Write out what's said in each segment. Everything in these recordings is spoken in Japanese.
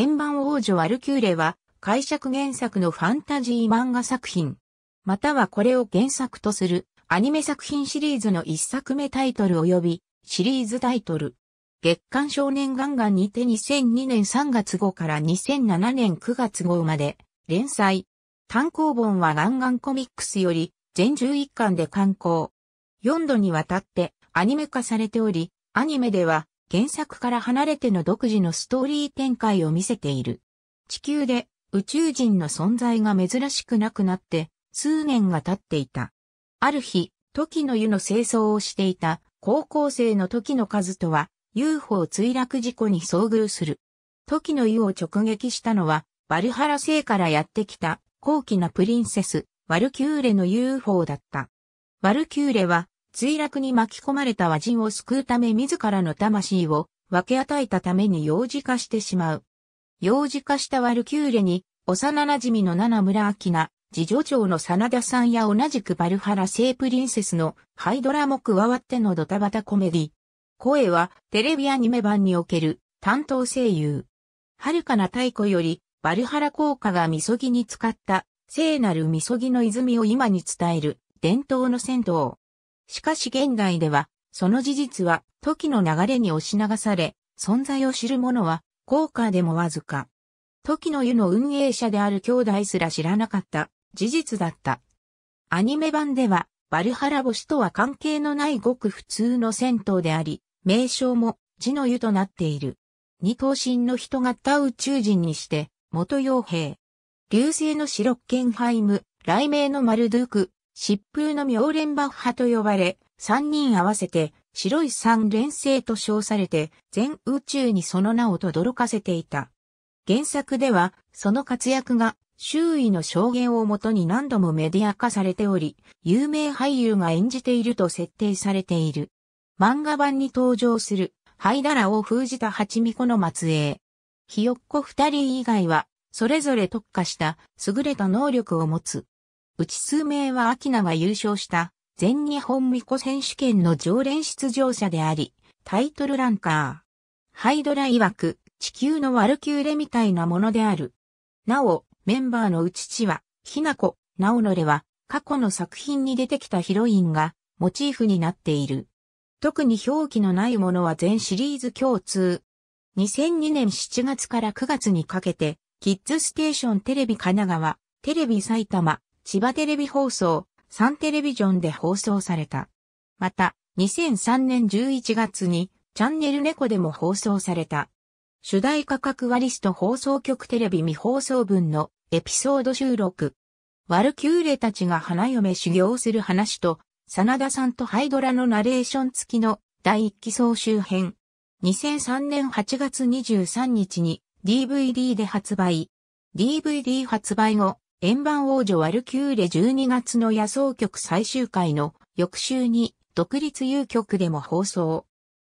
円盤王女アルキューレは解釈原作のファンタジー漫画作品。またはこれを原作とするアニメ作品シリーズの一作目タイトル及びシリーズタイトル。月刊少年ガンガンにて2002年3月号から2007年9月号まで連載。単行本はガンガンコミックスより全11巻で刊行。4度にわたってアニメ化されており、アニメでは原作から離れての独自のストーリー展開を見せている。地球で宇宙人の存在が珍しくなくなって数年が経っていた。ある日、時の湯の清掃をしていた高校生の時の数とは UFO 墜落事故に遭遇する。時の湯を直撃したのはバルハラ星からやってきた高貴なプリンセス、ワルキューレの UFO だった。ワルキューレは墜落に巻き込まれた和人を救うため自らの魂を分け与えたために幼児化してしまう。幼児化したワルキューレに、幼馴染の七村明菜、次女長の真田さんや同じくバルハラ聖プリンセスのハイドラも加わってのドタバタコメディ。声はテレビアニメ版における担当声優。遥かな太古よりバルハラ効果がみそぎに使った聖なるみそぎの泉を今に伝える伝統の銭湯。しかし現代では、その事実は時の流れに押し流され、存在を知る者は、高価でもわずか。時の湯の運営者である兄弟すら知らなかった事実だった。アニメ版では、バルハラ星とは関係のないごく普通の銭湯であり、名称も地の湯となっている。二頭身の人型宇宙人にして、元傭兵。流星のシロッケンハイム、雷鳴のマルドゥーク、疾風の妙連バッハと呼ばれ、三人合わせて白い三連星と称されて全宇宙にその名を轟かせていた。原作ではその活躍が周囲の証言をもとに何度もメディア化されており、有名俳優が演じていると設定されている。漫画版に登場するハイダラを封じた蜂巫女の末裔。ひよっこ二人以外は、それぞれ特化した優れた能力を持つうち数名は秋名が優勝した全日本巫女選手権の常連出場者であり、タイトルランカー。ハイドラ曰く、地球のワルキューレみたいなものである。なお、メンバーのうちちは、ひなこ、なおのれは、過去の作品に出てきたヒロインが、モチーフになっている。特に表記のないものは全シリーズ共通。2002年7月から9月にかけて、キッズステーションテレビ神奈川、テレビ埼玉、芝テレビ放送、サンテレビジョンで放送された。また、2003年11月に、チャンネル猫でも放送された。主題価格割リスト放送局テレビ未放送分のエピソード収録。ワルキューレたちが花嫁修行する話と、真田さんとハイドラのナレーション付きの第一期総集編。2003年8月23日に DVD で発売。DVD 発売後、円盤王女ワルキューレ12月の野草局最終回の翌週に独立有局でも放送。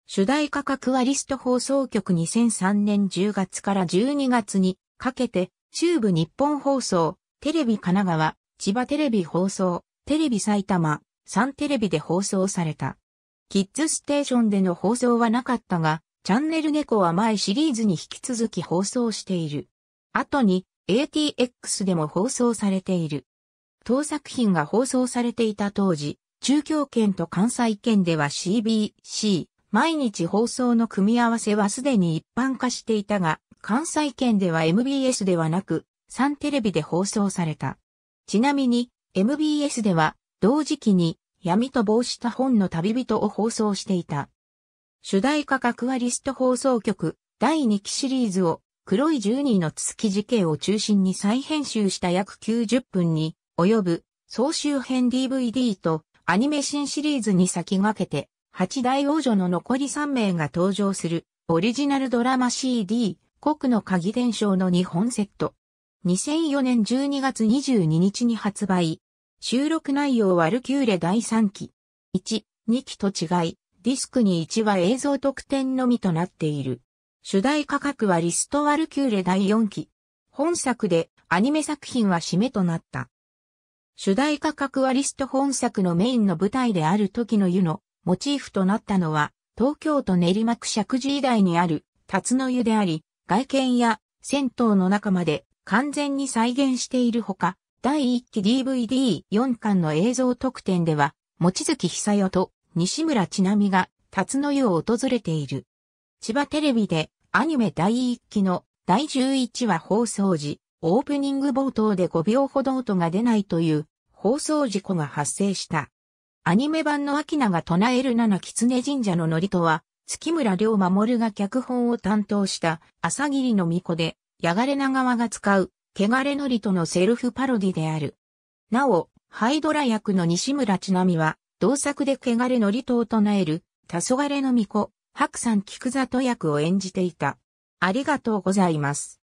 主題価格はリスト放送局2003年10月から12月にかけて中部日本放送、テレビ神奈川、千葉テレビ放送、テレビ埼玉、サンテレビで放送された。キッズステーションでの放送はなかったが、チャンネル猫は前シリーズに引き続き放送している。後に ATX でも放送されている。当作品が放送されていた当時、中京圏と関西圏では CBC、毎日放送の組み合わせはすでに一般化していたが、関西圏では MBS ではなく、3テレビで放送された。ちなみに、MBS では、同時期に、闇と帽した本の旅人を放送していた。主題歌格はリスト放送局、第2期シリーズを黒い十二の月き事件を中心に再編集した約90分に及ぶ総集編 DVD とアニメ新シリーズに先駆けて八大王女の残り3名が登場するオリジナルドラマ CD 国の鍵伝承の日本セット。2004年12月22日に発売。収録内容はルキューレ第3期。1、2期と違い、ディスクに1話映像特典のみとなっている。主題価格はリストワルキューレ第4期。本作でアニメ作品は締めとなった。主題価格はリスト本作のメインの舞台である時の湯のモチーフとなったのは東京都練馬区石寺以来にある辰の湯であり、外見や銭湯の中まで完全に再現しているほか、第1期 DVD4 巻の映像特典では、餅月久代と西村ちなみが辰の湯を訪れている。千葉テレビでアニメ第1期の第11話放送時、オープニング冒頭で5秒ほど音が出ないという放送事故が発生した。アニメ版の秋名が唱える七狐神社の祝詞は、月村良守が脚本を担当した朝霧の巫女で、やがれな側が使う、汚れのとのセルフパロディである。なお、ハイドラ役の西村千奈美は、同作で汚れのとを唱える、黄昏の巫女、白山菊里役を演じていた。ありがとうございます。